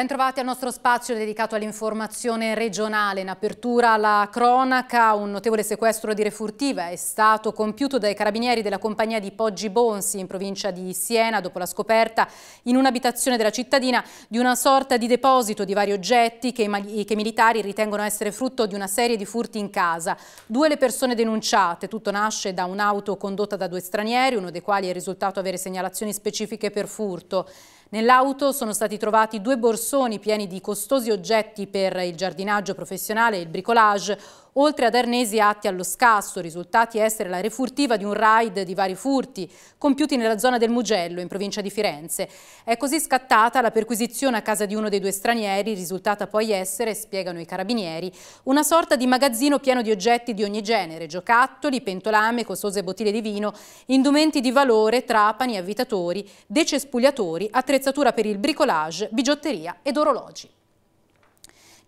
Bentrovati al nostro spazio dedicato all'informazione regionale. In apertura alla cronaca, un notevole sequestro di refurtiva è stato compiuto dai carabinieri della compagnia di Poggi Bonsi in provincia di Siena dopo la scoperta in un'abitazione della cittadina di una sorta di deposito di vari oggetti che i, che i militari ritengono essere frutto di una serie di furti in casa. Due le persone denunciate, tutto nasce da un'auto condotta da due stranieri, uno dei quali è risultato avere segnalazioni specifiche per furto. Nell'auto sono stati trovati due borsoni pieni di costosi oggetti per il giardinaggio professionale e il bricolage, Oltre ad Arnesi atti allo scasso, risultati essere la refurtiva di un raid di vari furti compiuti nella zona del Mugello, in provincia di Firenze. È così scattata la perquisizione a casa di uno dei due stranieri, risultata poi essere, spiegano i carabinieri, una sorta di magazzino pieno di oggetti di ogni genere, giocattoli, pentolame, costose bottiglie di vino, indumenti di valore, trapani, avvitatori, decespugliatori, attrezzatura per il bricolage, bigiotteria ed orologi.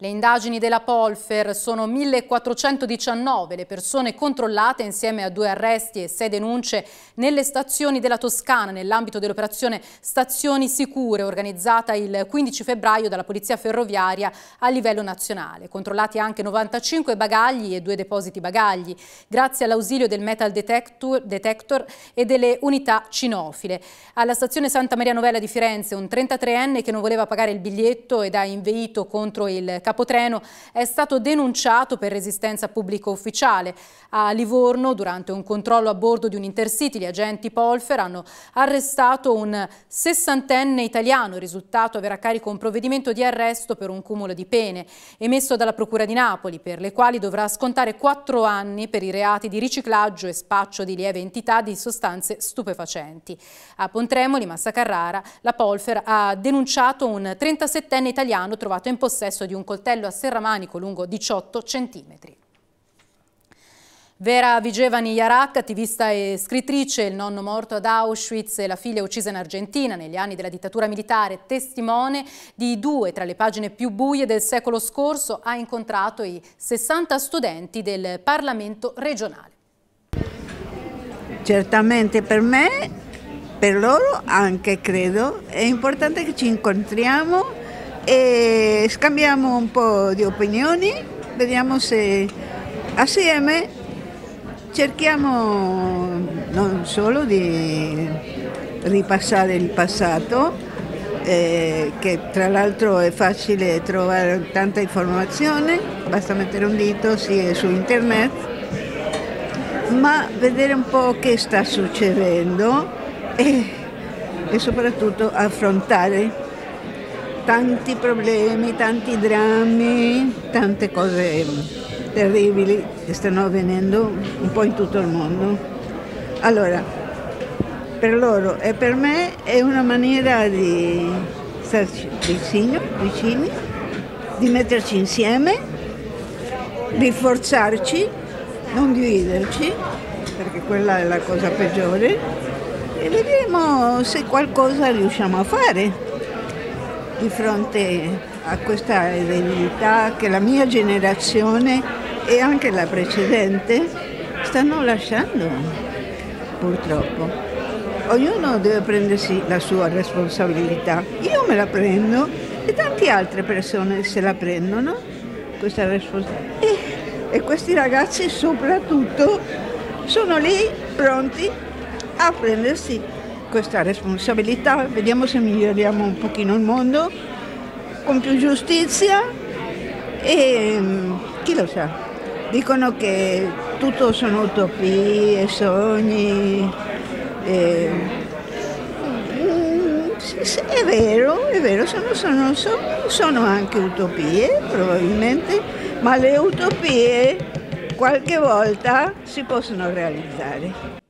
Le indagini della Polfer sono 1419 le persone controllate insieme a due arresti e sei denunce nelle stazioni della Toscana nell'ambito dell'operazione Stazioni Sicure organizzata il 15 febbraio dalla Polizia Ferroviaria a livello nazionale. Controllati anche 95 bagagli e due depositi bagagli grazie all'ausilio del metal detector, detector, e delle unità cinofile. Alla stazione Santa Maria Novella di Firenze un 33enne che non voleva pagare il biglietto ed ha inveito contro il capo capotreno è stato denunciato per resistenza pubblico ufficiale. A Livorno, durante un controllo a bordo di un intercity, gli agenti Polfer hanno arrestato un sessantenne italiano, risultato avere a carico un provvedimento di arresto per un cumulo di pene emesso dalla Procura di Napoli, per le quali dovrà scontare quattro anni per i reati di riciclaggio e spaccio di lieve entità di sostanze stupefacenti. A Pontremoli, Massa Carrara, la Polfer ha denunciato un 37enne italiano trovato in possesso di un coltello coltello a serramanico lungo 18 cm. Vera Vigevani Yarak, attivista e scrittrice, il nonno morto ad Auschwitz e la figlia uccisa in Argentina negli anni della dittatura militare, testimone di due tra le pagine più buie del secolo scorso, ha incontrato i 60 studenti del Parlamento regionale. Certamente per me, per loro anche credo, è importante che ci incontriamo e eh, scambiamo un po' di opinioni, vediamo se assieme cerchiamo non solo di ripassare il passato, eh, che tra l'altro è facile trovare tanta informazione, basta mettere un dito, si è su internet, ma vedere un po' che sta succedendo e, e soprattutto affrontare tanti problemi, tanti drammi, tante cose terribili che stanno avvenendo un po' in tutto il mondo. Allora, per loro e per me è una maniera di starci vicino, vicini, di metterci insieme, di forzarci, non dividerci, perché quella è la cosa peggiore, e vedremo se qualcosa riusciamo a fare di fronte a questa eredità che la mia generazione e anche la precedente stanno lasciando, purtroppo. Ognuno deve prendersi la sua responsabilità. Io me la prendo e tante altre persone se la prendono, questa responsabilità. E, eh, e questi ragazzi soprattutto sono lì pronti a prendersi questa responsabilità, vediamo se miglioriamo un pochino il mondo con più giustizia e mm, chi lo sa, dicono che tutto sono utopie, sogni. E... Mm, è vero, è vero, sono, sono, sono anche utopie probabilmente, ma le utopie qualche volta si possono realizzare.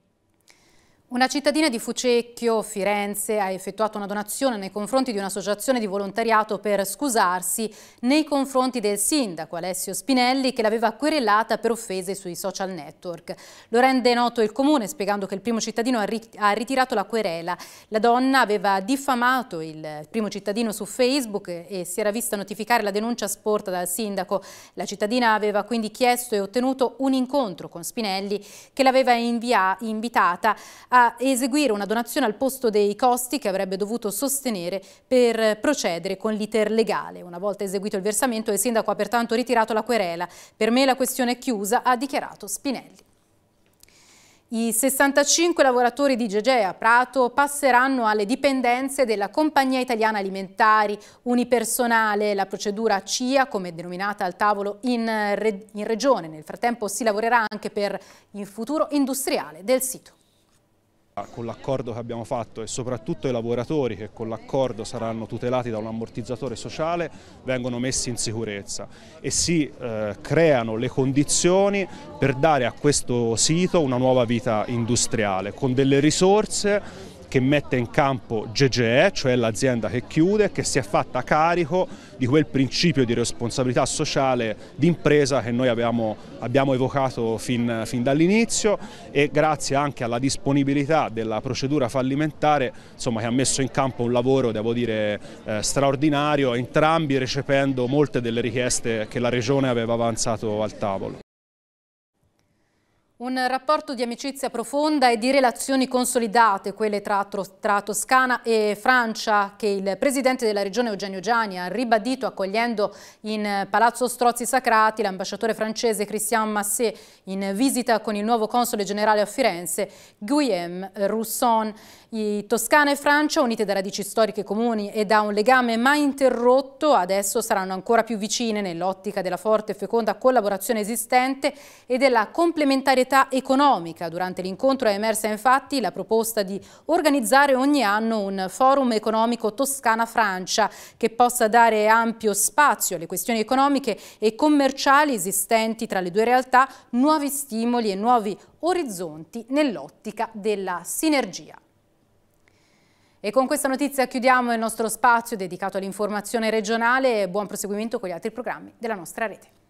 Una cittadina di Fucecchio, Firenze, ha effettuato una donazione nei confronti di un'associazione di volontariato per scusarsi nei confronti del sindaco Alessio Spinelli che l'aveva querellata per offese sui social network. Lo rende noto il comune spiegando che il primo cittadino ha ritirato la querela. La donna aveva diffamato il primo cittadino su Facebook e si era vista notificare la denuncia sporta dal sindaco. La cittadina aveva quindi chiesto e ottenuto un incontro con Spinelli che l'aveva invitata a eseguire una donazione al posto dei costi che avrebbe dovuto sostenere per procedere con l'iter legale. Una volta eseguito il versamento il sindaco ha pertanto ritirato la querela. Per me la questione è chiusa, ha dichiarato Spinelli. I 65 lavoratori di Gegea Prato passeranno alle dipendenze della Compagnia Italiana Alimentari Unipersonale, la procedura CIA come denominata al tavolo in, re in regione. Nel frattempo si lavorerà anche per il futuro industriale del sito con l'accordo che abbiamo fatto e soprattutto i lavoratori che con l'accordo saranno tutelati da un ammortizzatore sociale vengono messi in sicurezza e si eh, creano le condizioni per dare a questo sito una nuova vita industriale con delle risorse che mette in campo GGE, cioè l'azienda che chiude, che si è fatta carico di quel principio di responsabilità sociale d'impresa che noi abbiamo, abbiamo evocato fin, fin dall'inizio e grazie anche alla disponibilità della procedura fallimentare insomma, che ha messo in campo un lavoro devo dire, eh, straordinario, entrambi recependo molte delle richieste che la Regione aveva avanzato al tavolo. Un rapporto di amicizia profonda e di relazioni consolidate, quelle tra, tra, Toscana e Francia, che il presidente della regione Eugenio Gianni ha ribadito accogliendo in Palazzo Strozzi Sacrati l'ambasciatore francese Christian Massé in visita con il nuovo console generale a Firenze, Guillaume Rousson. I Toscana e Francia, unite da radici storiche comuni e da un legame mai interrotto, adesso saranno ancora più vicine nell'ottica della forte e feconda collaborazione esistente e della complementarietà realtà economica. Durante l'incontro è emersa infatti la proposta di organizzare ogni anno un forum economico Toscana-Francia che possa dare ampio spazio alle questioni economiche e commerciali esistenti tra le due realtà, nuovi stimoli e nuovi orizzonti nell'ottica della sinergia. E con questa notizia chiudiamo il nostro spazio dedicato all'informazione regionale e buon proseguimento con gli altri programmi della nostra rete.